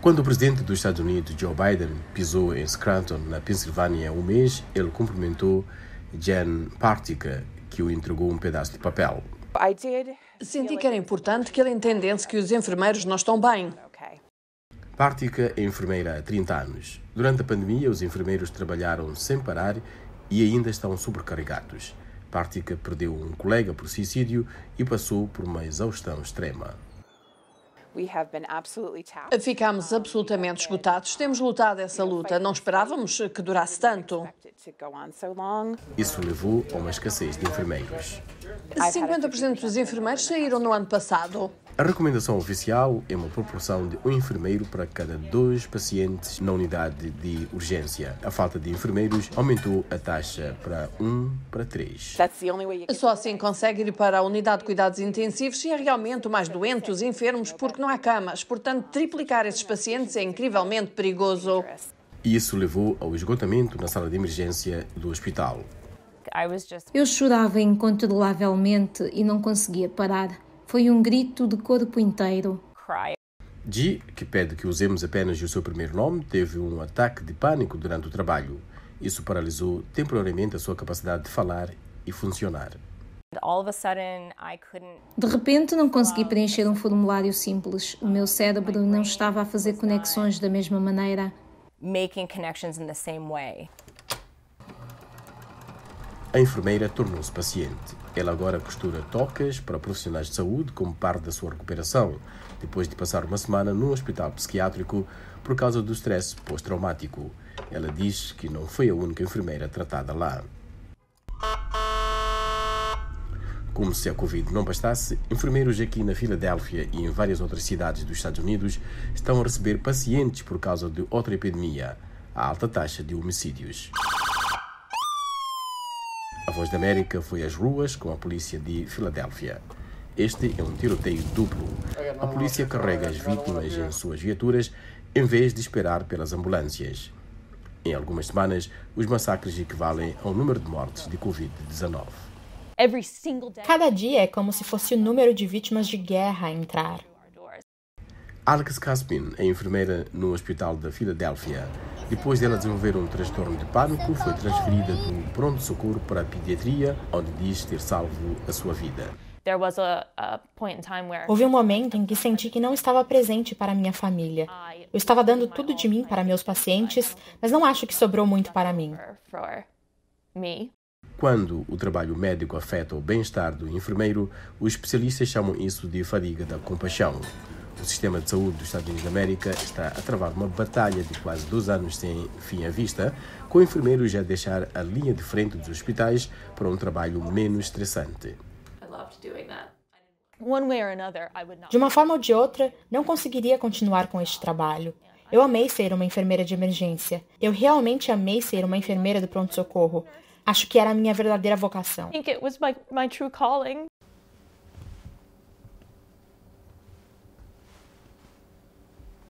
Quando o presidente dos Estados Unidos, Joe Biden, pisou em Scranton, na Pensilvânia, um mês, ele cumprimentou Jen Partica, que o entregou um pedaço de papel. Senti que era importante que ele entendesse que os enfermeiros não estão bem. Partica é enfermeira há 30 anos. Durante a pandemia, os enfermeiros trabalharam sem parar e ainda estão sobrecarregados. Partica perdeu um colega por suicídio e passou por uma exaustão extrema. Ficámos absolutamente esgotados. Temos lutado essa luta. Não esperávamos que durasse tanto. Isso levou a uma escassez de enfermeiros. 50% dos enfermeiros saíram no ano passado. A recomendação oficial é uma proporção de um enfermeiro para cada dois pacientes na unidade de urgência. A falta de enfermeiros aumentou a taxa para um para três. Só assim consegue ir para a unidade de cuidados intensivos se é realmente mais doentes, enfermos, porque não há camas. Portanto, triplicar esses pacientes é incrivelmente perigoso. Isso levou ao esgotamento na sala de emergência do hospital. Eu chorava incontrolavelmente e não conseguia parar. Foi um grito de corpo inteiro. G, que pede que usemos apenas o seu primeiro nome, teve um ataque de pânico durante o trabalho. Isso paralisou temporariamente a sua capacidade de falar e funcionar. De repente, não consegui preencher um formulário simples. O meu cérebro não estava a fazer conexões da mesma maneira. Making connections in the same way. A enfermeira tornou-se paciente. Ela agora costura tocas para profissionais de saúde como parte da sua recuperação, depois de passar uma semana num hospital psiquiátrico por causa do stress pós-traumático. Ela diz que não foi a única enfermeira tratada lá. Como se a Covid não bastasse, enfermeiros aqui na Filadélfia e em várias outras cidades dos Estados Unidos estão a receber pacientes por causa de outra epidemia, a alta taxa de homicídios. A Voz da América foi às ruas com a polícia de Filadélfia. Este é um tiroteio duplo. A polícia carrega as vítimas em suas viaturas em vez de esperar pelas ambulâncias. Em algumas semanas, os massacres equivalem ao número de mortes de Covid-19. Cada dia é como se fosse o número de vítimas de guerra a entrar. Alex Caspin é enfermeira no Hospital da Filadélfia. Depois dela desenvolver um transtorno de pânico, foi transferida do pronto-socorro para a pediatria, onde diz ter salvo a sua vida. Houve um momento em que senti que não estava presente para minha família. Eu estava dando tudo de mim para meus pacientes, mas não acho que sobrou muito para mim. Quando o trabalho médico afeta o bem-estar do enfermeiro, os especialistas chamam isso de fadiga da compaixão. O sistema de saúde dos Estados Unidos da América está a travar uma batalha de quase dois anos sem fim à vista, com enfermeiros a deixar a linha de frente dos hospitais para um trabalho menos estressante. De uma forma ou de outra, não conseguiria continuar com este trabalho. Eu amei ser uma enfermeira de emergência. Eu realmente amei ser uma enfermeira do pronto-socorro. Acho que era a minha verdadeira vocação.